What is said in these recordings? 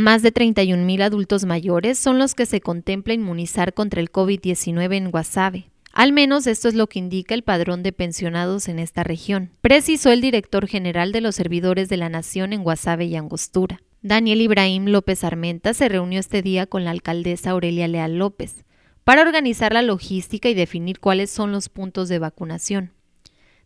Más de 31.000 adultos mayores son los que se contempla inmunizar contra el COVID-19 en Guasave. Al menos esto es lo que indica el padrón de pensionados en esta región, precisó el director general de los servidores de la Nación en Guasave y Angostura. Daniel Ibrahim López Armenta se reunió este día con la alcaldesa Aurelia Leal López para organizar la logística y definir cuáles son los puntos de vacunación.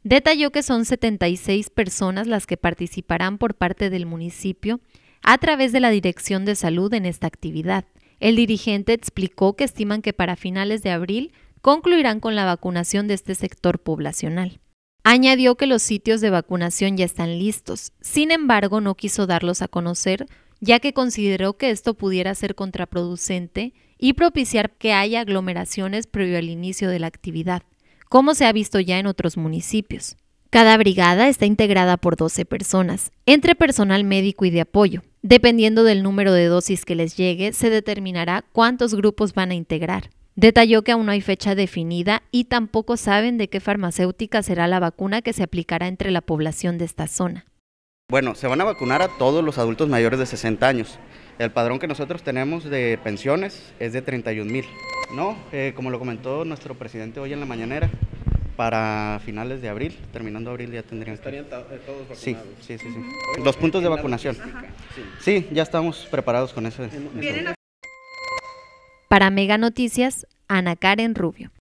Detalló que son 76 personas las que participarán por parte del municipio a través de la Dirección de Salud en esta actividad. El dirigente explicó que estiman que para finales de abril concluirán con la vacunación de este sector poblacional. Añadió que los sitios de vacunación ya están listos, sin embargo no quiso darlos a conocer, ya que consideró que esto pudiera ser contraproducente y propiciar que haya aglomeraciones previo al inicio de la actividad, como se ha visto ya en otros municipios. Cada brigada está integrada por 12 personas, entre personal médico y de apoyo, Dependiendo del número de dosis que les llegue, se determinará cuántos grupos van a integrar. Detalló que aún no hay fecha definida y tampoco saben de qué farmacéutica será la vacuna que se aplicará entre la población de esta zona. Bueno, se van a vacunar a todos los adultos mayores de 60 años. El padrón que nosotros tenemos de pensiones es de 31 mil. No, eh, como lo comentó nuestro presidente hoy en la mañanera, para finales de abril, terminando abril ya tendrían Estarían eh, todos vacunados. Sí, sí, sí. sí. Los puntos de vacunación. Sí. sí. ya estamos preparados con eso. Para Mega Noticias, Ana Karen Rubio.